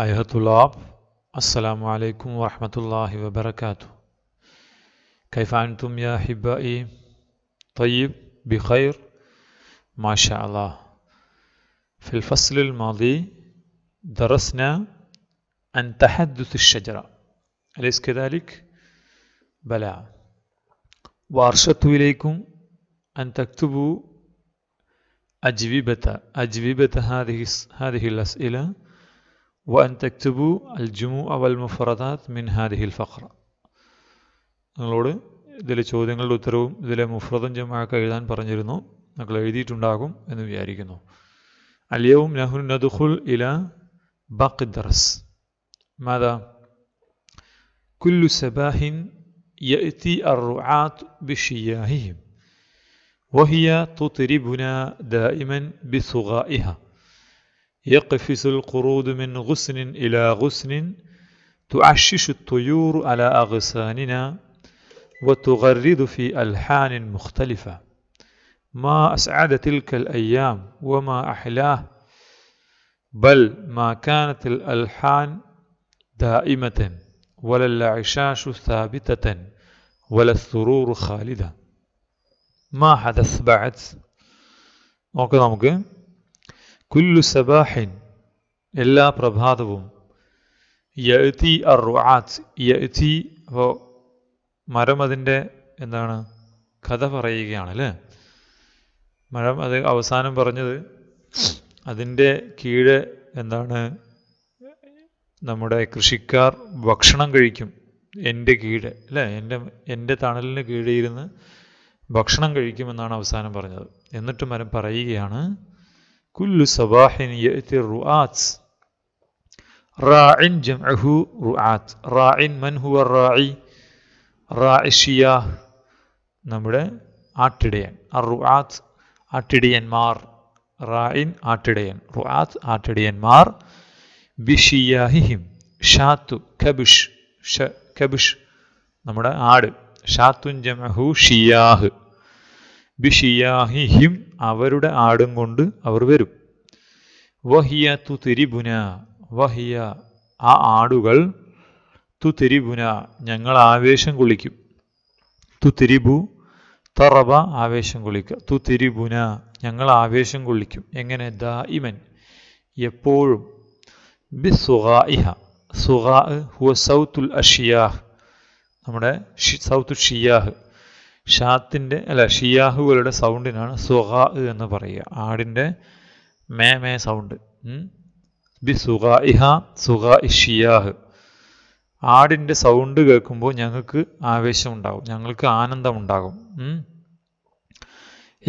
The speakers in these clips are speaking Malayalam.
أيها الطلاب السلام عليكم ورحمة الله وبركاته كيف أنتم يا أحبائي؟ طيب بخير ما شاء الله في الفصل الماضي درسنا أن تحدث الشجرة أليس كذلك؟ بلى وأرشدت إليكم أن تكتبوا أجوبة أجوبة هذه هذه الأسئلة وأن تكتبوا الجموع والمفردات من هذه الفقرة നിങ്ങളോട് ഇതിലെ ചോദ്യങ്ങളുടെ ഉത്തരവും ഇതിലെ മുഫ്രദം ജമാക്ക് എഴുതാൻ പറഞ്ഞിരുന്നു നിങ്ങൾ എഴുതിയിട്ടുണ്ടാകും എന്ന് വിചാരിക്കുന്നു അലിയവും നഹു നദുഖുൽ ഇല باقي الدرس ماذا كل صباح يأتي الرعاة بشياههم وهي تطربنا دائما بصغائها يقفز القرود من غصن إلى غصن تعشش الطيور على أغصاننا وتغرد في ألحان مختلفة ما أسعد تلك الأيام وما أحلاه بل ما كانت الألحان دائمة ولا العشاش ثابتة ولا السرور خالدة ما حدث بعد ممكن ممكن കുല്ലു സബാഹിൻ എല്ലാ പ്രഭാതവും യഅതി അർ റുആത് യത്തി അപ്പോൾ മരം അതിൻ്റെ എന്താണ് കഥ പറയുകയാണ് അല്ലേ മരം അത് അവസാനം പറഞ്ഞത് അതിൻ്റെ കീഴ് എന്താണ് നമ്മുടെ കൃഷിക്കാർ ഭക്ഷണം കഴിക്കും എൻ്റെ കീഴ് അല്ലേ എൻ്റെ എൻ്റെ തണലിന് കീഴെ ഇരുന്ന് ഭക്ഷണം കഴിക്കുമെന്നാണ് അവസാനം പറഞ്ഞത് എന്നിട്ട് മരം പറയുകയാണ് كل صباح يأتي الرؤاة راع جمعه رعاة راع من هو الراعي راع الشياة نمرة آتدين الرعاة آتدين مار راع آتدين رعاة آتدين مار بشياههم شاتو كبش ش كبش نمرة آد شاتون جمعه شياه ബിഷിയാഹിഹിം അവരുടെ ആടും കൊണ്ട് അവർ വരും വഹിയ തു തിരിബുന വഹിയ ആ ആടുകൾ തു തിരിബുന ഞങ്ങൾ ആവേശം കൊള്ളിക്കും തു തിരിബു തറബ ആവേശം കൊള്ളിക്കുക തു തിരിബുന ഞങ്ങൾ ആവേശം കൊള്ളിക്കും എങ്ങനെ ദാഇമൻ എപ്പോഴും ബി സുഹാഇഹ സുഹാ ഹുവ സൗത്തുൽ അഷിയാഹ് നമ്മുടെ സൗത്തുൽ ഷിയാഹ് ഷാത്തിൻ്റെ അല്ല ഷിയാഹുകളുടെ സൗണ്ടിനാണ് സുഹാ എന്ന് പറയുക ആടിൻ്റെ മേ മേ സൗണ്ട് ബി സുഹാ ഇഹ സുഹാ ഇഷിയാഹ് ആടിൻ്റെ സൗണ്ട് കേൾക്കുമ്പോൾ ഞങ്ങൾക്ക് ആവേശമുണ്ടാകും ഞങ്ങൾക്ക് ആനന്ദമുണ്ടാകും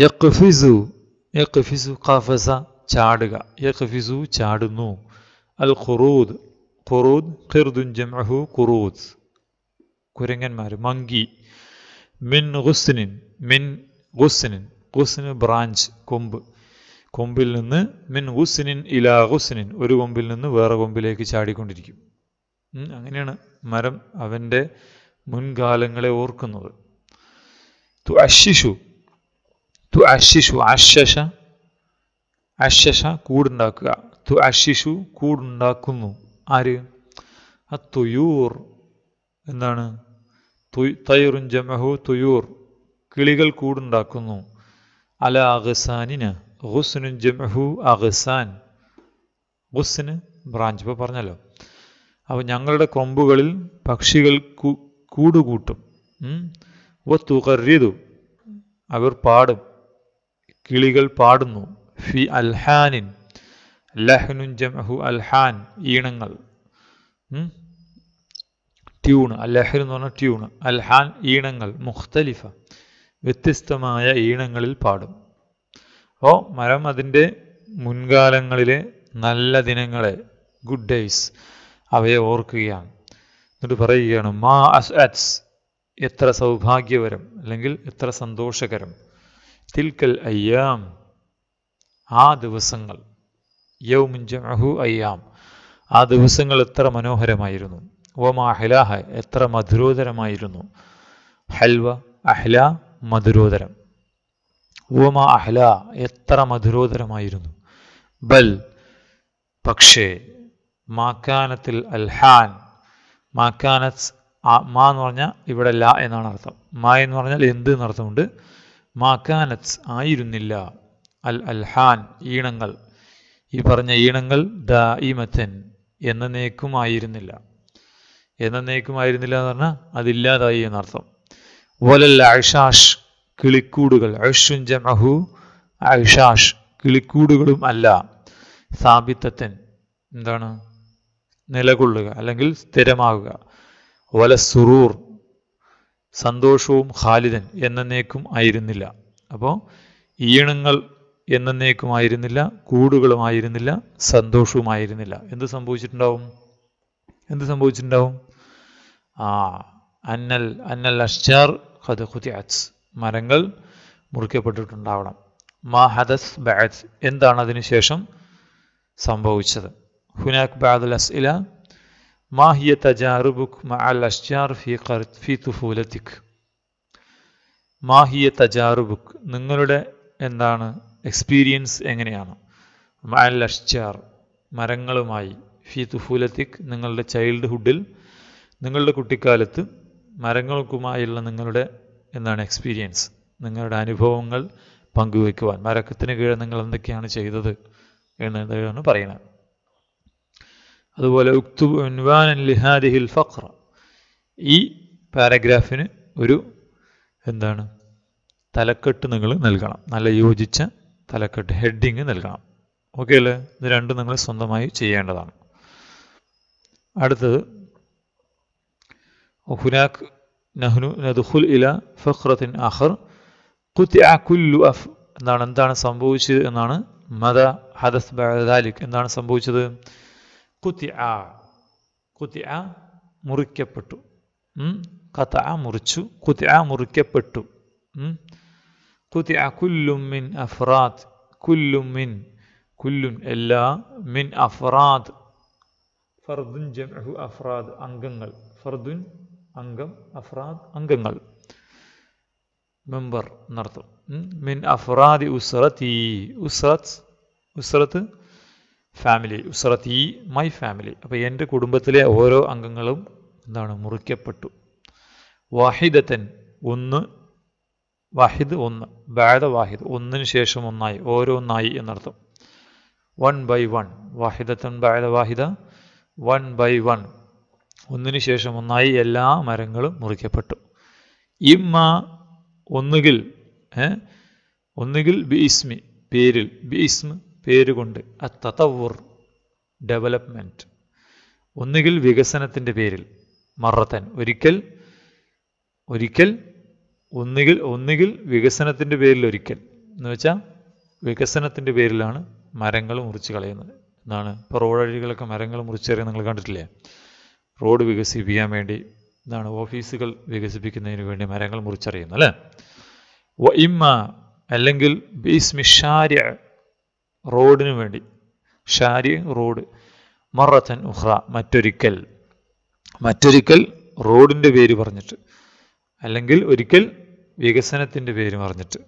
യഖ്ഫിസു യഖ്ഫിസു ഖഫസ ചാടുക യഖ്ഫിസു ചാടുന്നു അൽ ഖുറൂദ് ഖുറൂദ് ഖിർദുൻ ജംഅഹു ഖുറൂദ് കുരങ്ങന്മാർ മങ്കി മിൻ ഗുസ്നിൻ മിൻ ഗുസ്നിൻ ഗുസ്ന് ബ്രാഞ്ച് കൊമ്പ് കൊമ്പിൽ നിന്ന് മിൻ ഗുസ്നിൻ ഇലാ ഗുസ്നിൻ ഒരു കൊമ്പിൽ നിന്ന് വേറെ കൊമ്പിലേക്ക് ചാടിക്കൊണ്ടിരിക്കും അങ്ങനെയാണ് മരം അവൻ്റെ മുൻകാലങ്ങളെ ഓർക്കുന്നത് തു അശിഷു തു അശിഷു അശശ അശശ കൂടുണ്ടാക്കുക തു അശിഷു കൂടുണ്ടാക്കുന്നു ആര് അത്തുയൂർ എന്താണ് തൈറുൻ ജമഹു തുയൂർ കിളികൾ കൂടുണ്ടാക്കുന്നു അല അഹസാനിന് ഹുസ്നു ജമഹു അഹസാൻ ഹുസ്ന് ബ്രാഞ്ച് ഇപ്പോൾ പറഞ്ഞല്ലോ അപ്പോൾ ഞങ്ങളുടെ കൊമ്പുകളിൽ പക്ഷികൾ കൂടുകൂട്ടും വ തുകറിയതു അവർ പാടും കിളികൾ പാടുന്നു ഫി അൽഹാനിൻ ലഹ്നുൻ ജമഹു അൽഹാൻ ഈണങ്ങൾ ട്യൂണ് അല്ലഹിർ എന്ന് പറഞ്ഞാൽ ട്യൂണ് അൽഹാൻ ഈണങ്ങൾ മുഖ്തലിഫ വ്യത്യസ്തമായ ഈണങ്ങളിൽ പാടും അപ്പോൾ മരം അതിൻ്റെ മുൻകാലങ്ങളിലെ നല്ല ദിനങ്ങളെ ഗുഡ് ഡേയ്സ് അവയെ ഓർക്കുകയാണ് എന്നിട്ട് പറയുകയാണ് മാ അസ് അറ്റ്സ് എത്ര സൗഭാഗ്യകരം അല്ലെങ്കിൽ എത്ര സന്തോഷകരം തിൽക്കൽ അയ്യാം ആ ദിവസങ്ങൾ യൗമുൻ ജഹു അയ്യാം ആ ദിവസങ്ങൾ എത്ര മനോഹരമായിരുന്നു വമാ അഹ്ലാഹ എത്ര മധുരോദരമായിരുന്നു ഹൽവ അഹ്ല മധുരോദരം വമാ അഹ്ല എത്ര മധുരോദരമായിരുന്നു ബൽ പക്ഷേ മാക്കാനത്തിൽ അൽഹാൻ മാക്കാനത്ത് മാ എന്ന് പറഞ്ഞാൽ ഇവിടെ ല എന്നാണ് അർത്ഥം മാ എന്ന് പറഞ്ഞാൽ എന്ത് എന്നർത്ഥമുണ്ട് മാക്കാനത്ത് ആയിരുന്നില്ല അൽ അൽഹാൻ ഈണങ്ങൾ ഈ പറഞ്ഞ ഈണങ്ങൾ ദ എന്ന നേക്കുമായിരുന്നില്ല എന്നേക്കുമായിരുന്നില്ല എന്ന് പറഞ്ഞാൽ അതില്ലാതായി എന്നർത്ഥം വലൽ ഐഷാഷ് കിളിക്കൂടുകൾ അഷുൻ ജമഹു അഷാഷ് കിളിക്കൂടുകളും അല്ല സാബിത്തത്തൻ എന്താണ് നിലകൊള്ളുക അല്ലെങ്കിൽ സ്ഥിരമാകുക വല സുറൂർ സന്തോഷവും ഖാലിദൻ എന്നേക്കും ആയിരുന്നില്ല അപ്പോൾ ഈണങ്ങൾ എന്നേക്കുമായിരുന്നില്ല കൂടുകളുമായിരുന്നില്ല സന്തോഷവുമായിരുന്നില്ല എന്ത് സംഭവിച്ചിട്ടുണ്ടാവും എന്ത് സംഭവിച്ചിട്ടുണ്ടാവും ആ അന്നൽ അന്നൽ അഷ്ചാർ ഖദ് ഖുതിഅത്ത് മരങ്ങൾ മുറിക്കപ്പെട്ടിട്ടുണ്ടാവണം മാ ഹദസ് ബാദ് എന്താണ് അതിനുശേഷം സംഭവിച്ചത് ഹുനാക് ബാദുൽ അസ്ഇല മാ ഹിയ തജാറുബുക് മഅൽ അൽ അഷ്ചാർ ഫി ഫി തുഫൂലത്തിക് മാ ഹിയ തജാറുബുക് നിങ്ങളുടെ എന്താണ് എക്സ്പീരിയൻസ് എങ്ങനെയാണ് മഅൽ അഷ്ചാർ മരങ്ങളുമായി ഫി തുഫൂലത്തിക് നിങ്ങളുടെ ചൈൽഡ്ഹുഡിൽ നിങ്ങളുടെ കുട്ടിക്കാലത്ത് മരങ്ങൾക്കുമായുള്ള നിങ്ങളുടെ എന്താണ് എക്സ്പീരിയൻസ് നിങ്ങളുടെ അനുഭവങ്ങൾ പങ്കുവയ്ക്കുവാൻ മരക്കത്തിന് കീഴെ നിങ്ങൾ എന്തൊക്കെയാണ് ചെയ്തത് എന്നതാണ് പറയുന്നത് അതുപോലെ ഉക്തുബ് ലിഹാദിഹിൽ ഫഖർ ഈ പാരഗ്രാഫിന് ഒരു എന്താണ് തലക്കെട്ട് നിങ്ങൾ നൽകണം നല്ല യോജിച്ച തലക്കെട്ട് ഹെഡിങ് നൽകണം ഓക്കെ അല്ലേ ഇത് രണ്ടും നിങ്ങൾ സ്വന്തമായി ചെയ്യേണ്ടതാണ് അടുത്തത് ഹുനാക്ക് നഹ്നു നദുഖുൽ ഇല ഫഖ്റത്തിൻ അഹർ കുത്യ കുല്ലു അഫ് എന്നാണ് എന്താണ് സംഭവിച്ചത് എന്നാണ് മത ഹദസ് ബദാലിക് എന്താണ് സംഭവിച്ചത് കുത്യ കുത്യ മുറിക്കപ്പെട്ടു കത്ത മുറിച്ചു കുത്യ മുറിക്കപ്പെട്ടു കുത്യ കുല്ലും മിൻ അഫ്രാത്ത് കുല്ലും മിൻ കുല്ലുൻ എല്ലാ മിൻ അഫ്രാദ് ഫർദുൻ ജംഅഹു അഫ്രാദ് അംഗങ്ങൾ ഫർദുൻ അംഗം അഫ്രാദ് അംഗങ്ങൾ മെമ്പർ എന്നർത്ഥം മിൻ അഫ്രാദി ഈ ഉസ്രത്ത് ഉസ്രത്ത് ഫാമിലി ഈ മൈ ഫാമിലി അപ്പോൾ എൻ്റെ കുടുംബത്തിലെ ഓരോ അംഗങ്ങളും എന്താണ് മുറിക്കപ്പെട്ടു വാഹിദത്തൻ ഒന്ന് വാഹിദ് ഒന്ന് ബാദ വാഹിദ് ഒന്നിന് ശേഷം ഒന്നായി ഓരോന്നായി എന്നർത്ഥം വൺ ബൈ വൺ വാഹിദത്തൻ ബാദ വാഹിദ വൺ ബൈ വൺ ഒന്നിനു ശേഷം ഒന്നായി എല്ലാ മരങ്ങളും മുറിക്കപ്പെട്ടു ഇമ്മ ഒന്നുകിൽ ഒന്നുകിൽ ബി പേരിൽ ബി പേരുകൊണ്ട് അ അത്തതവുർ ഡെവലപ്മെൻറ്റ് ഒന്നുകിൽ വികസനത്തിൻ്റെ പേരിൽ മറത്തൻ ഒരിക്കൽ ഒരിക്കൽ ഒന്നുകിൽ ഒന്നുകിൽ വികസനത്തിൻ്റെ പേരിൽ ഒരിക്കൽ എന്ന് വെച്ചാൽ വികസനത്തിൻ്റെ പേരിലാണ് മരങ്ങൾ മുറിച്ച് കളയുന്നത് എന്നാണ് ഇപ്പോൾ റോഡ് വഴികളൊക്കെ മരങ്ങൾ മുറിച്ചേറിയ നിങ്ങൾ കണ്ടിട്ടില്ലേ റോഡ് വികസിപ്പിക്കാൻ വേണ്ടി എന്താണ് ഓഫീസുകൾ വികസിപ്പിക്കുന്നതിന് വേണ്ടി മരങ്ങൾ മുറിച്ചറിയുന്നു അല്ലേ വ ഇമ്മ അല്ലെങ്കിൽ ബീസ്മി ഷാര്യ റോഡിനു വേണ്ടി ഷാരി റോഡ് മറത്തൻ ഉഹ്റ മറ്റൊരിക്കൽ മറ്റൊരിക്കൽ റോഡിൻ്റെ പേര് പറഞ്ഞിട്ട് അല്ലെങ്കിൽ ഒരിക്കൽ വികസനത്തിൻ്റെ പേര് പറഞ്ഞിട്ട്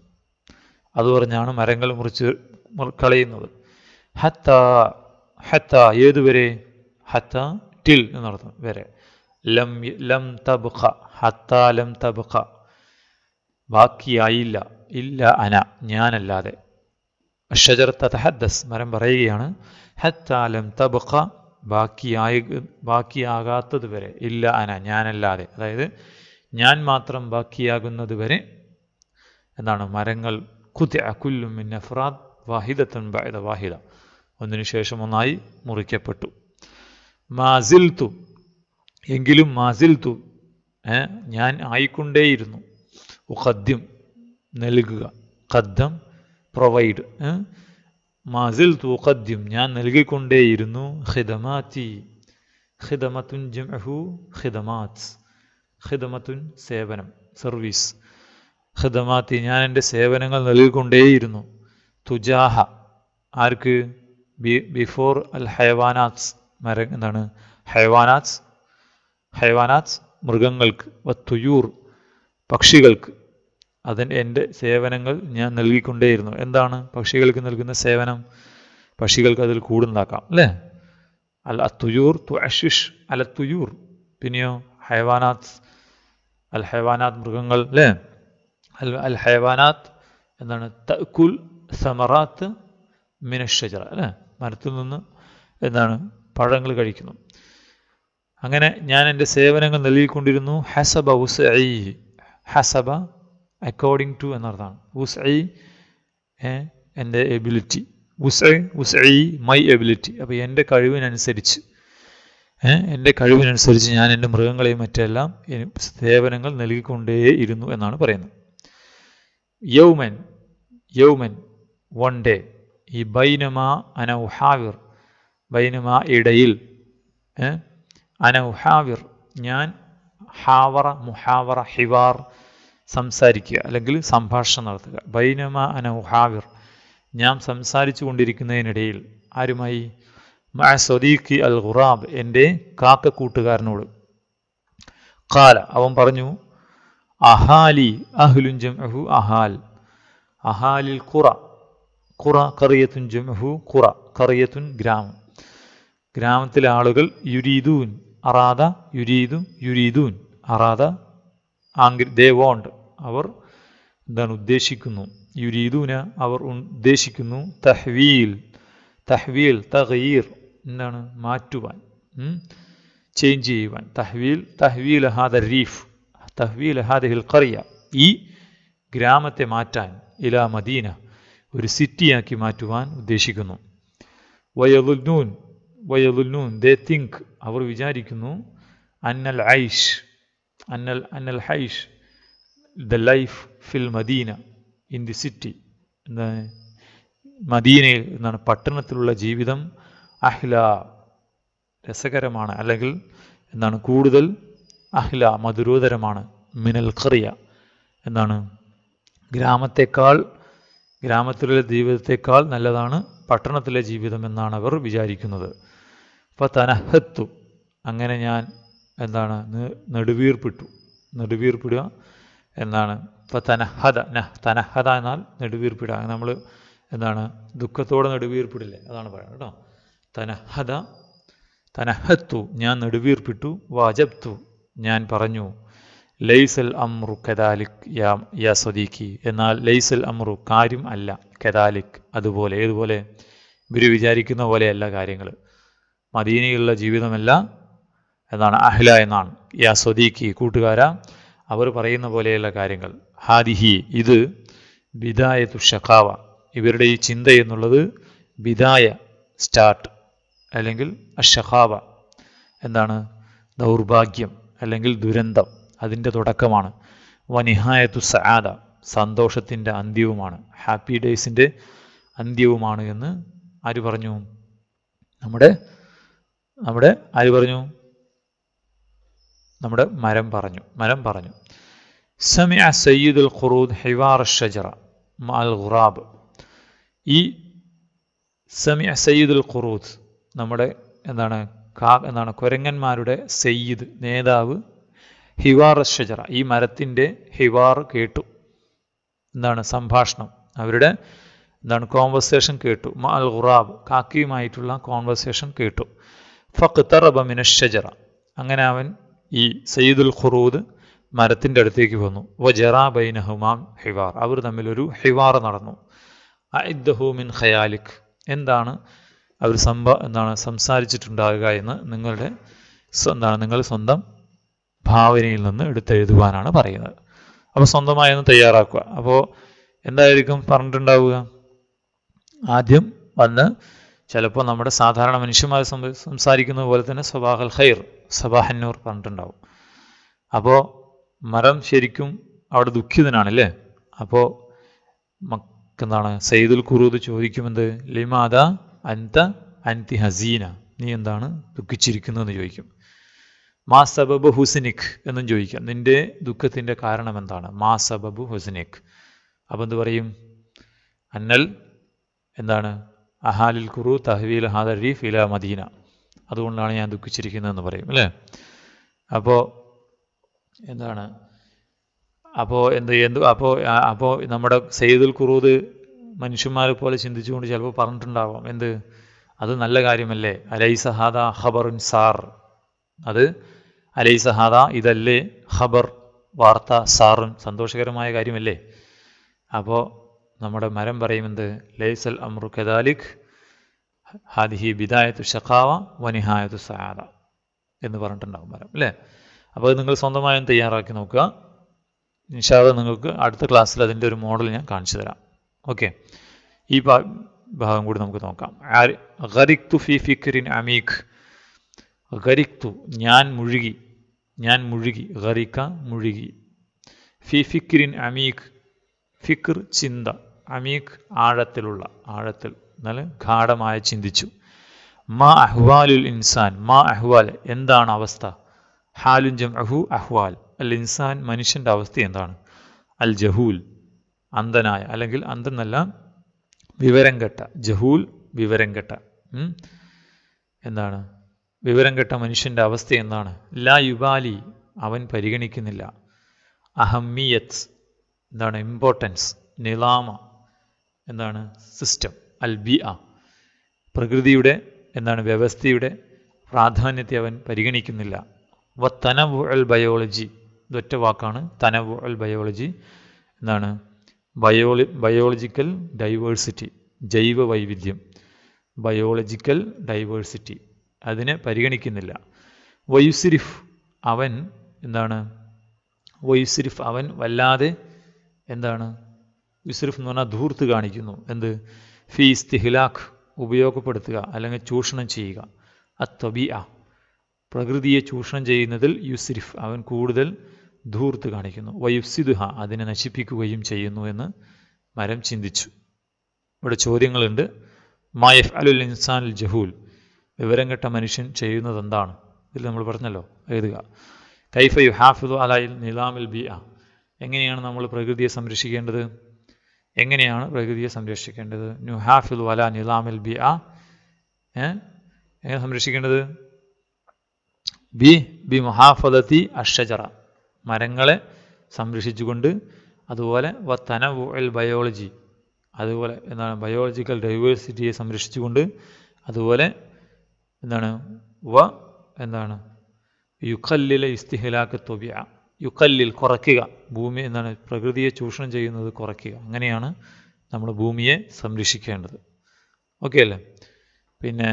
അത് പറഞ്ഞാണ് മരങ്ങൾ മുറിച്ച് കളയുന്നത് ഹത്ത ഹത്ത ഏതുവരെ ഹത്ത ടിൽ എന്നർത്ഥം വരെ ലം ലം തബുഖ ഹത്ത ലം തബുഖ ബാക്കിയായില്ല ഇല്ല അന ഞാനല്ലാതെ ഷജർ തഹദ്ദസ് മരം പറയുകയാണ് ഹത്ത ലം തബുഖ ബാക്കിയായി ബാക്കിയാകാത്തത് വരെ ഇല്ല അന ഞാനല്ലാതെ അതായത് ഞാൻ മാത്രം ബാക്കിയാകുന്നത് വരെ എന്താണ് മരങ്ങൾ കുതി കുല്ലും മിൻ അഫ്രാദ് വാഹിദ ഒന്നിനു ശേഷം ഒന്നായി മുറിക്കപ്പെട്ടു മാസിൽത്തു എങ്കിലും മാസിൽത്തു ഞാൻ ആയിക്കൊണ്ടേയിരുന്നു ഖദ്യം നൽകുക ഖദ്ദം പ്രൊവൈഡ് മാസിൽ തൂഖദ്യം ഞാൻ നൽകിക്കൊണ്ടേയിരുന്നു ഖിദമാത്തി ഹിതമത്തുൻ ജംഹു ഖിദമാത്ത് ഹിതമത്തുൻ സേവനം സർവീസ് ഹിതമാത്തി ഞാൻ എൻ്റെ സേവനങ്ങൾ നൽകിക്കൊണ്ടേയിരുന്നു തുജാഹ ആർക്ക് ബി ബിഫോർ അൽ ഹൈവാനാത്സ് മരങ്ങ എന്താണ് ഹൈവാനാത്സ് ഹൈവാനാത്സ് മൃഗങ്ങൾക്ക് വത്തുയൂർ പക്ഷികൾക്ക് അതിന് എൻ്റെ സേവനങ്ങൾ ഞാൻ നൽകിക്കൊണ്ടേയിരുന്നു എന്താണ് പക്ഷികൾക്ക് നൽകുന്ന സേവനം പക്ഷികൾക്ക് അതിൽ കൂടുണ്ടാക്കാം അല്ലേ അൽ അത്തുയൂർ തു അഷിഷ് അലത്തുയൂർ തുയൂർ പിന്നെയോ ഹൈവാനാത്ത് അൽ ഹൈവാനാത് മൃഗങ്ങൾ അല്ലേ അൽ അൽ ഹൈവാനാത് എന്താണ് തക്കുൽ സമറാത്ത് മിനഷജറ അല്ലേ മരത്തിൽ നിന്ന് എന്താണ് പഴങ്ങൾ കഴിക്കുന്നു അങ്ങനെ ഞാൻ എൻ്റെ സേവനങ്ങൾ നൽകിക്കൊണ്ടിരുന്നു ഹസബ ഉസ് ഐ ഹസബ അക്കോർഡിംഗ് ടു എന്നർത്ഥമാണ് ഉസ് ഐ എൻ്റെ എബിലിറ്റി ഉസ് ഉസ് ഐ മൈ എബിലിറ്റി അപ്പോൾ എൻ്റെ കഴിവിനനുസരിച്ച് എൻ്റെ കഴിവിനനുസരിച്ച് ഞാൻ എൻ്റെ മൃഗങ്ങളെയും മറ്റെല്ലാം സേവനങ്ങൾ നൽകിക്കൊണ്ടേയിരുന്നു എന്നാണ് പറയുന്നത് യൗമൻ യൗമൻ വൺ ഡേ ഈ ബൈനുമ അനൗഹാവിർ ബൈനുമ ഇടയിൽ അനൗഹാവിർ ഞാൻ ഹാവറ മുഹാവറ ഹിവാർ സംസാരിക്കുക അല്ലെങ്കിൽ സംഭാഷണം നടത്തുക ബൈനുമ അനൗഹാവിർ ഞാൻ സംസാരിച്ചു കൊണ്ടിരിക്കുന്നതിനിടയിൽ ആരുമായി മാ സദീഖി അൽ ഖുറാബ് എൻ്റെ കൂട്ടുകാരനോട് കാല അവൻ പറഞ്ഞു അഹാലി അഹ്ലുൻ ജംഅഹു അഹാൽ അഹാലിൽ ഖുറ ഖുറ കറിയത്തുൻ ജംഹു ഖുറ കറിയത്തുൻ ഗ്രാമം ഗ്രാമത്തിലെ ആളുകൾ യുരീദൂൻ അറാദ യുരീദു യുരീദൂൻ അറാദ ആംഗ്ര ദേ വോണ്ട് അവർ എന്താണ് ഉദ്ദേശിക്കുന്നു യുരീദൂന അവർ ഉദ്ദേശിക്കുന്നു തഹ്വീൽ തഹ്വീൽ തഹീർ എന്താണ് മാറ്റുവാൻ ചേഞ്ച് ചെയ്യുവാൻ തഹ്വീൽ തഹ്വീൽ ഹാദ റീഫ് തഹ്വീൽ ഹിൽ കറിയ ഈ ഗ്രാമത്തെ മാറ്റാൻ ഇലാ മദീന ഒരു സിറ്റിയാക്കി മാറ്റുവാൻ ഉദ്ദേശിക്കുന്നു വയലുന്നൂൻ വയലുന്നൂൻ ദേ തിങ്ക് അവർ വിചാരിക്കുന്നു അന്നൽ ഐഷ് അന്നൽ അന്നൽ ഹൈഷ് ദ ലൈഫ് ഫിൽ മദീന ഇൻ ദി സിറ്റി എന്ന മദീനയിൽ എന്നാണ് പട്ടണത്തിലുള്ള ജീവിതം അഹ്ല രസകരമാണ് അല്ലെങ്കിൽ എന്നാണ് കൂടുതൽ അഹ്ല മധുരോധരമാണ് മിനൽ ഖറിയ എന്നാണ് ഗ്രാമത്തെക്കാൾ ഗ്രാമത്തിലെ ജീവിതത്തെക്കാൾ നല്ലതാണ് പട്ടണത്തിലെ ജീവിതം എന്നാണ് അവർ വിചാരിക്കുന്നത് അപ്പോൾ തനഹത്തു അങ്ങനെ ഞാൻ എന്താണ് നെടുവീർപ്പിട്ടു നെടുവീർപ്പിടുക എന്നാണ് ഇപ്പം തനഹത തനഹത എന്നാൽ നെടുവീർപ്പിടുക നമ്മൾ എന്താണ് ദുഃഖത്തോടെ നെടുവീർപ്പിടില്ലേ അതാണ് പറയുന്നത് കേട്ടോ തനഹത തനഹത്തു ഞാൻ നെടുവീർപ്പിട്ടു വാജബ്തു ഞാൻ പറഞ്ഞു ലൈസൽ അമ്രു കെതാലിക് യാ യാ സദീഖി എന്നാൽ ലൈസൽ അമ്രു കാര്യം അല്ല കെതാലിക് അതുപോലെ ഏതുപോലെ ഇവർ വിചാരിക്കുന്ന പോലെയല്ല കാര്യങ്ങൾ മദീനയിലുള്ള ജീവിതമല്ല എന്നാണ് അഹ്ല എന്നാണ് യാ സ്വദീഖി കൂട്ടുകാര അവർ പറയുന്ന പോലെയുള്ള കാര്യങ്ങൾ ഹാദിഹി ഇത് ബിദായത്തു ഷഖാവ ഇവരുടെ ഈ ചിന്ത എന്നുള്ളത് ബിദായ സ്റ്റാർട്ട് അല്ലെങ്കിൽ അഷഖാവ എന്താണ് ദൗർഭാഗ്യം അല്ലെങ്കിൽ ദുരന്തം അതിൻ്റെ തുടക്കമാണ് വനിഹായത്തു സആദ സന്തോഷത്തിൻ്റെ അന്ത്യവുമാണ് ഹാപ്പി ഡേയ്സിൻ്റെ അന്ത്യവുമാണ് എന്ന് ആര് പറഞ്ഞു നമ്മുടെ നമ്മുടെ ആര് പറഞ്ഞു നമ്മുടെ മരം പറഞ്ഞു മരം പറഞ്ഞു സയ്യിദ് സയ്യിദുൽ ഖുറൂദ് ഹിവാർ ഷജറ അൽ ഖുറാബ് ഈ സയ്യിദ് സയ്യിദുൽ ഖുറൂദ് നമ്മുടെ എന്താണ് കാ എന്താണ് കുരങ്ങന്മാരുടെ സയ്യിദ് നേതാവ് ഹിവാർ ഷജറ ഈ മരത്തിൻ്റെ ഹിവാർ കേട്ടു എന്താണ് സംഭാഷണം അവരുടെ എന്താണ് കോൺവെർസേഷൻ കേട്ടു മ അൽ ഖുറാബ് കാക്കിയുമായിട്ടുള്ള കോൺവെർസേഷൻ കേട്ടു ഫഖ്തറബ മിനഷജറ അങ്ങനെ അവൻ ഈ സയ്യിദുൽ ഖുറൂദ് മരത്തിൻ്റെ അടുത്തേക്ക് വന്നു ജറാ ബൈന ഹുമാം ഹിവാർ അവർ തമ്മിലൊരു ഹിവാർ നടന്നു അഇദ്ദഹു മിൻ ഖയാലിക് എന്താണ് അവർ സംഭ എന്താണ് സംസാരിച്ചിട്ടുണ്ടാകുക എന്ന് നിങ്ങളുടെ എന്താണ് നിങ്ങൾ സ്വന്തം ഭാവനയിൽ നിന്ന് എടുത്തെഴുതുവാനാണ് പറയുന്നത് അപ്പോൾ സ്വന്തമായി ഒന്ന് തയ്യാറാക്കുക അപ്പോൾ എന്തായിരിക്കും പറഞ്ഞിട്ടുണ്ടാവുക ആദ്യം വന്ന് ചിലപ്പോൾ നമ്മുടെ സാധാരണ മനുഷ്യന്മാർ സംസാരിക്കുന്നത് പോലെ തന്നെ സബാഹൽ ഖൈർ സബാഹന്നൂർ പറഞ്ഞിട്ടുണ്ടാവും അപ്പോൾ മരം ശരിക്കും അവിടെ ദുഃഖിതനാണല്ലേ അപ്പോൾ എന്താണ് സയ്യിദുൽ കുറൂദ് ചോദിക്കുമെന്ത് ലിമാദ അൻത അൻതി ഹസീന നീ എന്താണ് ദുഃഖിച്ചിരിക്കുന്നതെന്ന് ചോദിക്കും മാ സബബ് ഹുസിനിക് എന്നും ചോദിക്കാം നിന്റെ ദുഃഖത്തിൻ്റെ കാരണം എന്താണ് മാ സബബ് ഹുസിനിക് അപ്പം എന്ത് പറയും അന്നൽ എന്താണ് അഹാലിൽ കുറു തഹ്വീൽ ഹാദറി ഇല മദീന അതുകൊണ്ടാണ് ഞാൻ ദുഃഖിച്ചിരിക്കുന്നതെന്ന് പറയും അല്ലേ അപ്പോൾ എന്താണ് അപ്പോൾ എന്ത് എന്ത് അപ്പോൾ അപ്പോൾ നമ്മുടെ സെയ്ദുൽ കുറൂദ് മനുഷ്യന്മാരെ പോലെ ചിന്തിച്ചുകൊണ്ട് ചിലപ്പോൾ പറഞ്ഞിട്ടുണ്ടാവാം എന്ത് അത് നല്ല കാര്യമല്ലേ അലൈസഹാദ ഹബറുൻ സാർ അത് അലൈ സഹാദ ഇതല്ലേ ഖബർ വാർത്ത സാറും സന്തോഷകരമായ കാര്യമല്ലേ അപ്പോൾ നമ്മുടെ മരം പറയുമെന്ത് ലൈസൽ അമ്രു കദാലിഖ് ഹാദിഹി ബിദായത്തു ഷഖാവ വനിഹായത്തു സഹാദ എന്ന് പറഞ്ഞിട്ടുണ്ടാകും മരം അല്ലേ അപ്പോൾ അത് നിങ്ങൾ സ്വന്തമായും തയ്യാറാക്കി നോക്കുക നിഷാദ് നിങ്ങൾക്ക് അടുത്ത ക്ലാസ്സിൽ അതിൻ്റെ ഒരു മോഡൽ ഞാൻ കാണിച്ചു തരാം ഓക്കെ ഈ ഭാഗം കൂടി നമുക്ക് നോക്കാം ഗറിഖ് ഫി ഫിക്രിൻ അമീഖ് ഗരിക്തു ഞാൻ മുഴുകി ഞാൻ മുഴുകി ഗറിക്ക മുഴുകി ഫി ഫിക്രിൻ അമീഖ് ഫിക്ർ ചിന്ത അമീഖ് ആഴത്തിലുള്ള ആഴത്തിൽ എന്നാൽ ഗാഠമായി ചിന്തിച്ചു മാ അഹ്വാലുൽ ഇൻസാൻ മാ അഹ്വാൽ എന്താണ് അവസ്ഥ ഹാലുൻ ജം അഹു അഹ്വാൽ അൽ ഇൻസാൻ മനുഷ്യൻ്റെ അവസ്ഥ എന്താണ് അൽ ജഹൂൽ അന്ധനായ അല്ലെങ്കിൽ അന്ധനല്ല വിവരം കെട്ട ജഹൂൽ വിവരം കെട്ട എന്താണ് വിവരം കെട്ട മനുഷ്യൻ്റെ അവസ്ഥ എന്താണ് ലാ യുബാലി അവൻ പരിഗണിക്കുന്നില്ല അഹമ്മിയത്ത് എന്താണ് ഇമ്പോർട്ടൻസ് നിലാമ എന്താണ് സിസ്റ്റം അൽ ബി ആ പ്രകൃതിയുടെ എന്താണ് വ്യവസ്ഥയുടെ പ്രാധാന്യത്തെ അവൻ പരിഗണിക്കുന്നില്ല വ തനവ് അൽ ബയോളജി ഇതൊറ്റ വാക്കാണ് തനവ് അൽ ബയോളജി എന്താണ് ബയോളി ബയോളജിക്കൽ ഡൈവേഴ്സിറ്റി ജൈവ വൈവിധ്യം ബയോളജിക്കൽ ഡൈവേഴ്സിറ്റി അതിനെ പരിഗണിക്കുന്നില്ല വയുസിരിഫ് അവൻ എന്താണ് വയുസിരിഫ് അവൻ വല്ലാതെ എന്താണ് യുസിരിഫ് എന്ന് പറഞ്ഞാൽ ധൂർത്ത് കാണിക്കുന്നു എന്ത് ഫീസ് ഇസ്തിഹിലാഖ് ഉപയോഗപ്പെടുത്തുക അല്ലെങ്കിൽ ചൂഷണം ചെയ്യുക അത്വബി ആ പ്രകൃതിയെ ചൂഷണം ചെയ്യുന്നതിൽ യുസിരിഫ് അവൻ കൂടുതൽ ധൂർത്ത് കാണിക്കുന്നു വയുസിദുഹ അതിനെ നശിപ്പിക്കുകയും ചെയ്യുന്നു എന്ന് മരം ചിന്തിച്ചു ഇവിടെ ചോദ്യങ്ങളുണ്ട് മായഫ് അലുൽ ഇൻസാൻ ജഹൂൽ വിവരം കെട്ട മനുഷ്യൻ ചെയ്യുന്നത് എന്താണ് ഇതിൽ നമ്മൾ പറഞ്ഞല്ലോ എഴുതുക കൈഫ യു ഹാഫിദു അലായിൽ നിലാമിൽ ബി ആ എങ്ങനെയാണ് നമ്മൾ പ്രകൃതിയെ സംരക്ഷിക്കേണ്ടത് എങ്ങനെയാണ് പ്രകൃതിയെ സംരക്ഷിക്കേണ്ടത് ന്യൂ ഹാഫിദു അല നിലാമിൽ ബി ആ എങ്ങനെ സംരക്ഷിക്കേണ്ടത് ബി ബി മുഹാഫദത്തി അഷജറ മരങ്ങളെ സംരക്ഷിച്ചുകൊണ്ട് അതുപോലെ വ തനവു ബയോളജി അതുപോലെ എന്താണ് ബയോളജിക്കൽ ഡൈവേഴ്സിറ്റിയെ സംരക്ഷിച്ചുകൊണ്ട് അതുപോലെ എന്താണ് വ എന്താണ് യുഖല്ലിലെ ഇസ്തിഹലാക്ക് തൊബിയ യുഖല്ലിൽ കുറയ്ക്കുക ഭൂമി എന്താണ് പ്രകൃതിയെ ചൂഷണം ചെയ്യുന്നത് കുറയ്ക്കുക അങ്ങനെയാണ് നമ്മൾ ഭൂമിയെ സംരക്ഷിക്കേണ്ടത് ഓക്കെ അല്ലേ പിന്നെ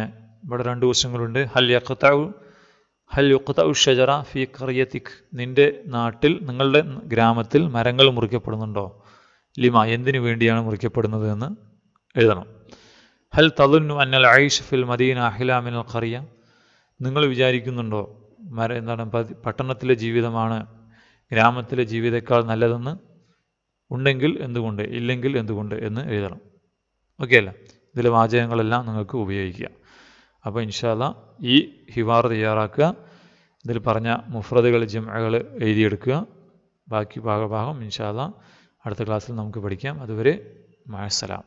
ഇവിടെ രണ്ട് വശങ്ങളുണ്ട് ഹൽ യഖത്താവു ഹൽ യുക്താവു ഷജറ ഫി കറിയത്തിക് നിന്റെ നാട്ടിൽ നിങ്ങളുടെ ഗ്രാമത്തിൽ മരങ്ങൾ മുറിക്കപ്പെടുന്നുണ്ടോ ലിമ എന്തിനു വേണ്ടിയാണ് മുറിക്കപ്പെടുന്നത് എന്ന് എഴുതണം ഹൽ തലുന്നു അന്നൽ ആയിഷ് ഫിൽ മദീന അഹിലാമിനൽ ഖറിയ നിങ്ങൾ വിചാരിക്കുന്നുണ്ടോ മര എന്താണ് പട്ടണത്തിലെ ജീവിതമാണ് ഗ്രാമത്തിലെ ജീവിതേക്കാൾ നല്ലതെന്ന് ഉണ്ടെങ്കിൽ എന്തുകൊണ്ട് ഇല്ലെങ്കിൽ എന്തുകൊണ്ട് എന്ന് എഴുതണം ഓക്കെ അല്ല ഇതിലെ വാചകങ്ങളെല്ലാം നിങ്ങൾക്ക് ഉപയോഗിക്കുക അപ്പോൾ ഇൻഷാല്ല ഈ ഹിവാർ തയ്യാറാക്കുക ഇതിൽ പറഞ്ഞ മുഫ്രദുകൾ ജമകൾ എഴുതിയെടുക്കുക ബാക്കി ഭാഗഭാഗം ഇൻഷാല്ല അടുത്ത ക്ലാസ്സിൽ നമുക്ക് പഠിക്കാം അതുവരെ മഴസലാം